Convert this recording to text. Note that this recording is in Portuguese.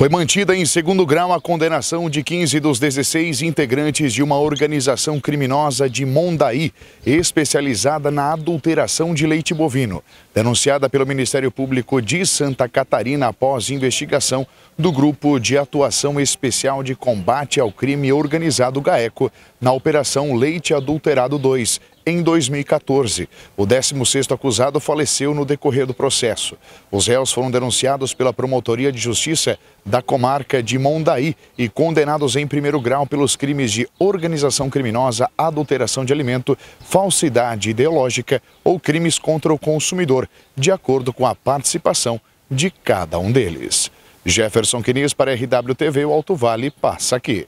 Foi mantida em segundo grau a condenação de 15 dos 16 integrantes de uma organização criminosa de Mondaí, especializada na adulteração de leite bovino, denunciada pelo Ministério Público de Santa Catarina após investigação do Grupo de Atuação Especial de Combate ao Crime Organizado GAECO, na Operação Leite Adulterado 2, em 2014. O 16º acusado faleceu no decorrer do processo. Os réus foram denunciados pela Promotoria de Justiça da comarca de Mondaí e condenados em primeiro grau pelos crimes de organização criminosa, adulteração de alimento, falsidade ideológica ou crimes contra o consumidor, de acordo com a participação de cada um deles. Jefferson Quiniz para RWTV, o Alto Vale passa aqui.